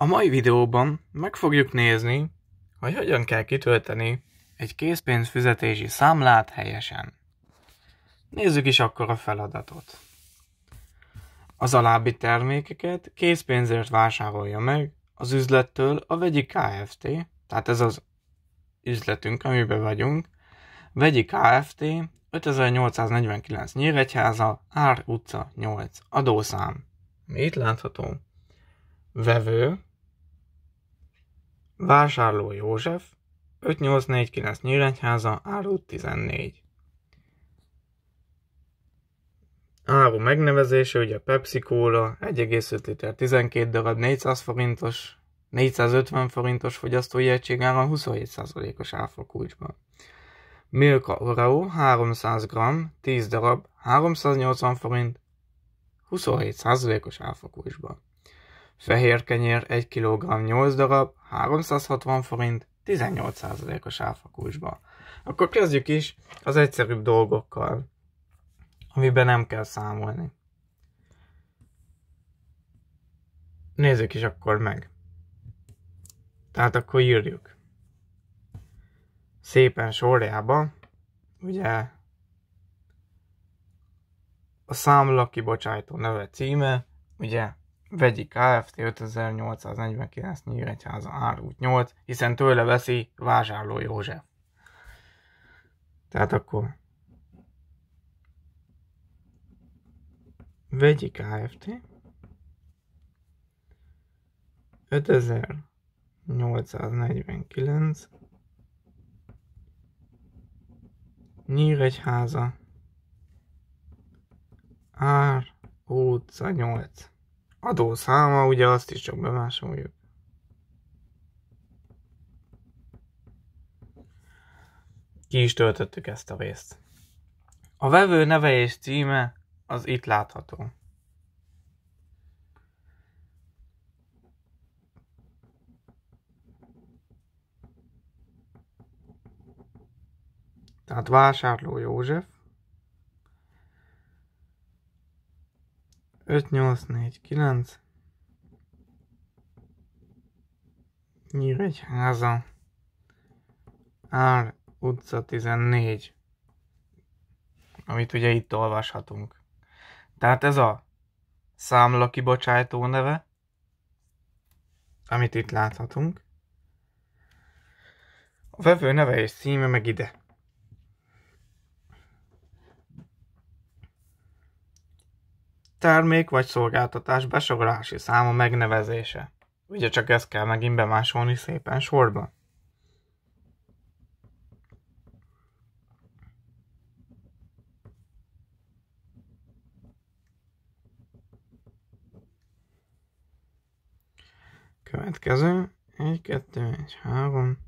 A mai videóban meg fogjuk nézni, hogy hogyan kell kitölteni egy készpénzfizetési számlát helyesen. Nézzük is akkor a feladatot. Az alábbi termékeket készpénzért vásárolja meg az üzlettől a vegyi KFT, tehát ez az üzletünk, amiben vagyunk, vegyi KFT 5849 Nyíregyháza, Ár utca 8, adószám. Itt látható. Vevő, Vásárló József, 5849 Nyíregyháza, áru 14. Áru megnevezése, ugye Pepsi Cola, 1,5 liter, 12 darab, 400 forintos, 450 forintos fogyasztói egységáron 27%-os áfa kulcsban. Milka Oreo 300 g, 10 darab, 380 forint, 27%-os áfa kulcsban. Fehér kenyér 1 kg 8 darab, 360 forint, 18%-os áfakulcsban. Akkor kezdjük is az egyszerűbb dolgokkal, amiben nem kell számolni. Nézzük is akkor meg. Tehát akkor írjuk. Szépen sorjába, ugye a számla kibocsátó neve címe, ugye Vegyi Kft. 5849 Nyíregyháza árút 8, hiszen tőle veszi vásárló József. Tehát akkor Vegyi Kft. 5849 Nyíregyháza Ár utca 8 adó száma, ugye azt is csak bemásoljuk. Ki is töltöttük ezt a részt. A vevő neve és címe az itt látható. Tehát vásárló József, 5, 8, 4, 9. Nyíl egy háza. Ár utca 14. Amit ugye itt olvashatunk. Tehát ez a számla kibocsájtó neve, amit itt láthatunk. A vevő neve és címe meg ide. termék vagy szolgáltatás besorolási száma megnevezése. Ugye csak ezt kell megint bemásolni szépen sorban. Következő. 1, 2, 1, 3.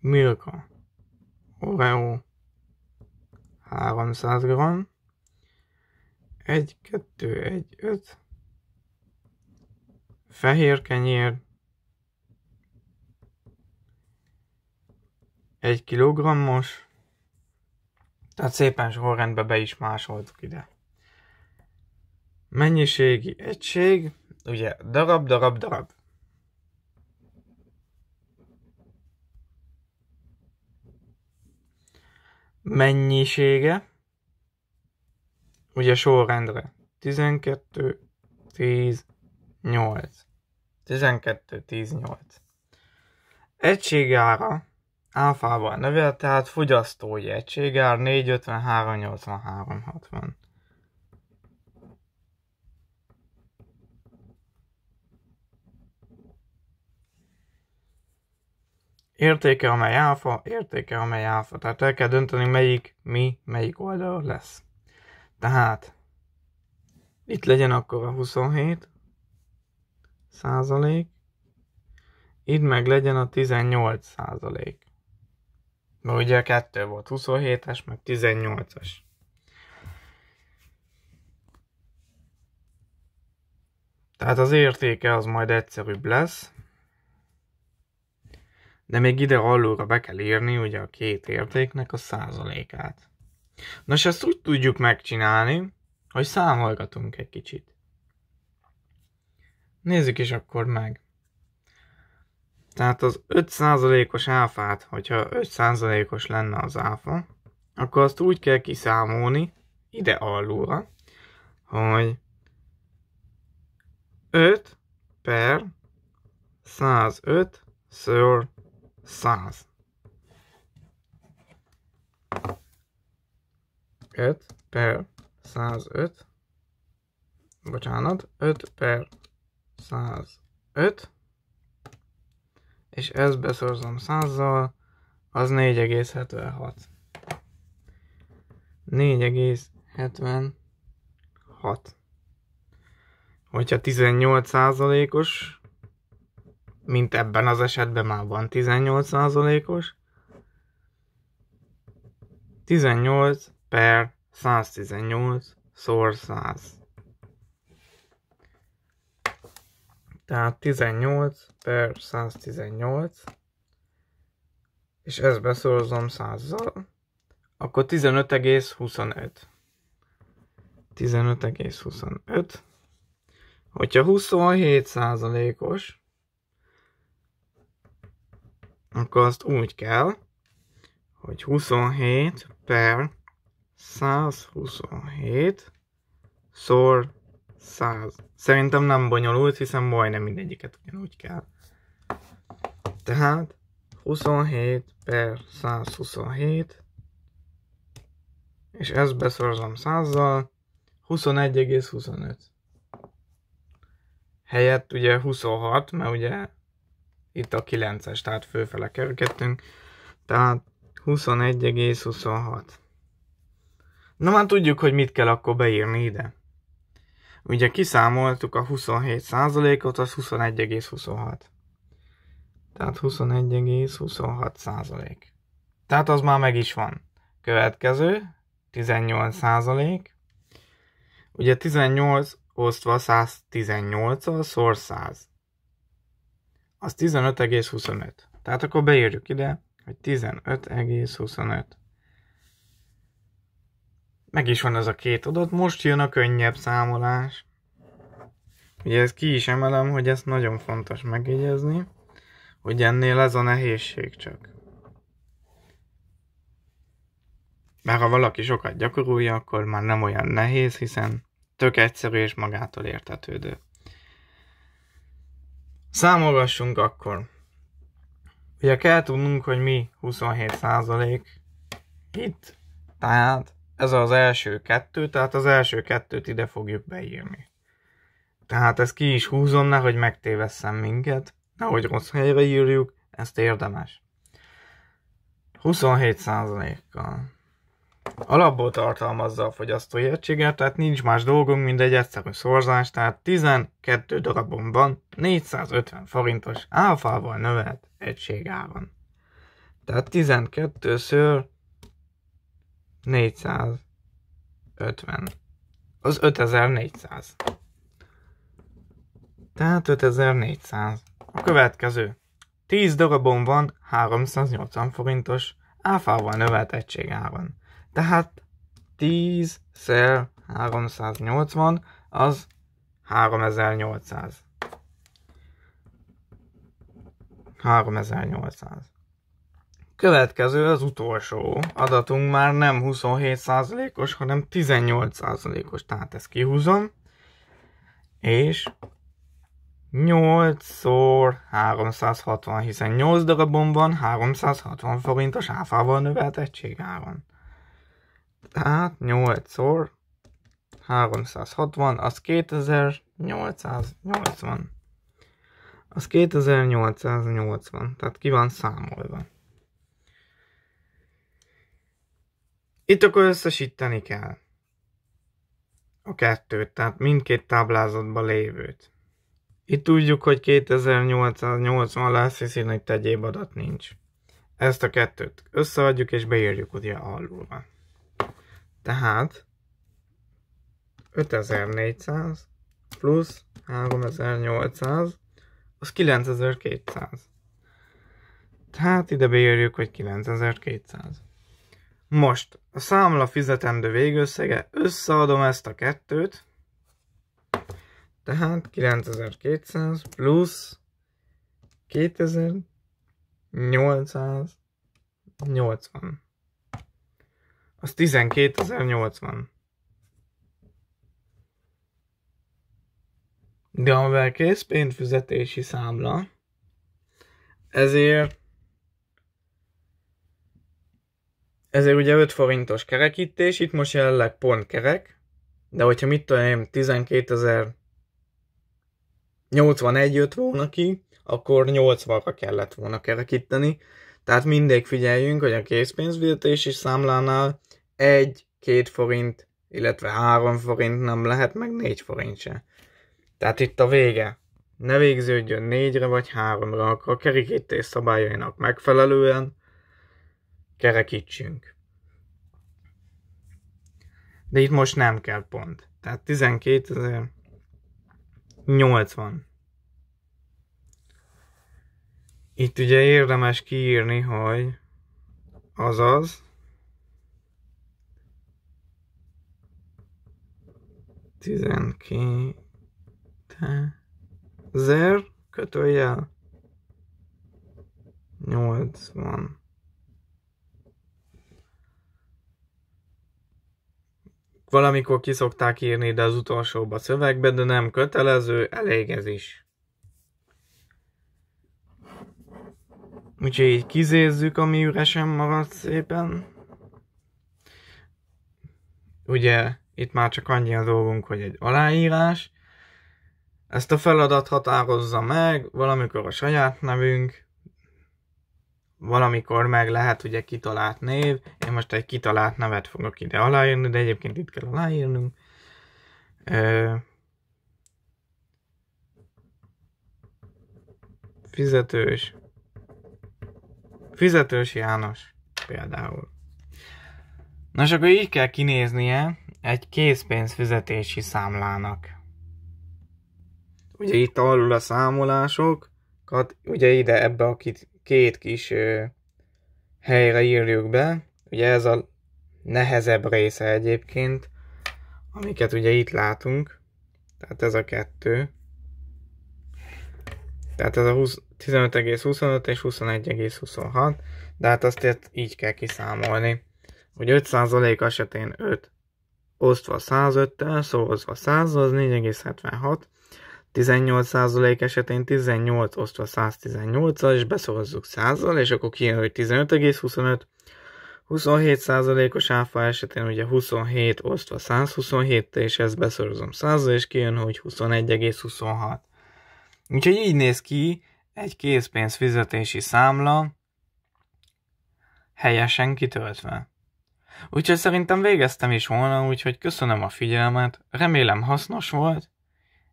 Milka. Oreo. 300 gram, egy, kettő, egy, öt. Fehér kenyér. Egy kilogrammos. Tehát szépen sorrendbe be is másoltuk ide. Mennyiségi egység, ugye darab, darab, darab. Mennyisége ugye sorrendre. 12, 10, 8. 12, 10, 8. Egységára áfával növel, tehát fogyasztói egységár 453, 83, 60. Értéke, amely áfa, értéke, amely áfa. Tehát el kell dönteni, melyik mi, melyik oldal lesz. Tehát itt legyen akkor a 27 százalék, itt meg legyen a 18 százalék. Mert ugye a kettő volt, 27-es, meg 18-as. Tehát az értéke az majd egyszerűbb lesz. De még ide alulra be kell írni ugye a két értéknek a százalékát. Nos, ezt úgy tudjuk megcsinálni, hogy számolgatunk egy kicsit. Nézzük is akkor meg. Tehát az 5%-os áfát, hogyha 5%-os lenne az áfa, akkor azt úgy kell kiszámolni, ide alulra, hogy 5 per 105 ször 100. 5 per 105, bocsánat, 5 per 105, és ezt beszorzom 100-zal, az 4,76. 4,76. Hogyha 18 százalékos, mint ebben az esetben már van 18%-os, 18 százalékos, 18 per 118 szor 100. Tehát 18 per 118, és ezt beszorozom 100-zal, akkor 15,25. 15,25. Hogyha 27 százalékos, akkor azt úgy kell, hogy 27 per 127 szor 100. Szerintem nem bonyolult, hiszen majdnem mindegyiket ugyanúgy kell. Tehát 27 per 127, és ezt beszorzom 100-zal, 21,25. Helyett ugye 26, mert ugye itt a 9-es, tehát főfele kerülgettünk, tehát 21,26. Na már tudjuk, hogy mit kell akkor beírni ide. Ugye kiszámoltuk a 27%-ot, az 21,26. Tehát 21,26 százalék. Tehát az már meg is van. Következő, 18 százalék. Ugye 18 osztva 118-al szor 100. Az 15,25. Tehát akkor beírjuk ide, hogy 15,25. Meg is van ez a két adat, most jön a könnyebb számolás. Ugye ezt ki is emelem, hogy ezt nagyon fontos megjegyezni, hogy ennél ez a nehézség csak. Mert ha valaki sokat gyakorolja, akkor már nem olyan nehéz, hiszen tök egyszerű és magától értetődő. Számolgassunk akkor. Ugye kell tudnunk, hogy mi 27% itt, tehát ez az első kettő, tehát az első kettőt ide fogjuk beírni. Tehát ezt ki is húzom, nehogy megtévesszem minket, nehogy rossz helyre írjuk, ezt érdemes. 27%-kal. Alapból tartalmazza a fogyasztói egységet, tehát nincs más dolgunk, mint egy egyszerű szorzás, tehát 12 van, 450 forintos áfával növelt áron. Tehát 12 ször 450. Az 5400. Tehát 5400. A következő. 10 darabon van 380 forintos áfával növelt egységáron. Tehát 10 szer 380 az 3800. 3800. Következő az utolsó adatunk már nem 27%-os, hanem 18%-os, tehát ezt kihúzom, és 8x 360, hiszen 8 darabon van 360 forintos áfával növelt egységáron. Tehát 8x 360, az 2880. Az 2880, tehát ki van számolva. Itt akkor összesíteni kell a kettőt, tehát mindkét táblázatban lévőt. Itt tudjuk, hogy 2880 lesz, hiszen itt egyéb adat nincs. Ezt a kettőt összeadjuk és beírjuk ugye van. Tehát 5400 plusz 3800 az 9200. Tehát ide beírjuk, hogy 9200. Most a számla fizetendő végösszege, összeadom ezt a kettőt, tehát 9200 plusz 2880. Az 12080. De amivel készpénzfizetési számla, ezért Ezért ugye 5 forintos kerekítés, itt most jelenleg pont kerek, de hogyha mit tudom én, 12.081 jött volna ki, akkor 80-ra kellett volna kerekíteni. Tehát mindig figyeljünk, hogy a készpénzbilletési számlánál 1-2 forint, illetve 3 forint nem lehet, meg 4 forint se. Tehát itt a vége. Ne végződjön 4-re vagy 3-ra, akkor a kerekítés szabályainak megfelelően, kerekítsünk. De itt most nem kell pont. Tehát 12 80. Itt ugye érdemes kiírni, hogy azaz 12 ezer kötőjel van. Valamikor kiszokták írni de az utolsóba szövegbe, de nem kötelező, elég ez is. Úgyhogy így kizézzük, ami üresen marad szépen. Ugye itt már csak annyi a dolgunk, hogy egy aláírás. Ezt a feladat határozza meg, valamikor a saját nevünk, valamikor meg lehet ugye kitalált név, én most egy kitalált nevet fogok ide aláírni, de egyébként itt kell aláírnunk. Ö, fizetős. Fizetős János például. Nos, akkor így kell kinéznie egy készpénz fizetési számlának. Ugye itt alul a számolásokat, ugye ide ebbe a két kis ö, helyre írjuk be. Ugye ez a nehezebb része egyébként, amiket ugye itt látunk. Tehát ez a kettő. Tehát ez a 15,25 és 21,26, de hát azt így kell kiszámolni, hogy 5% esetén 5 osztva 105-tel, szóhozva 100, az 18% esetén 18 osztva 118-al, és beszorozzuk 100-al, és akkor kijön, hogy 15,25. 27%-os áfa esetén ugye 27 osztva 127 és ezt beszorozom 100 és kijön, hogy 21,26. Úgyhogy így néz ki egy készpénz fizetési számla helyesen kitöltve. Úgyhogy szerintem végeztem is volna, úgyhogy köszönöm a figyelmet, remélem hasznos volt,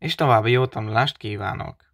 és további jó tanulást kívánok!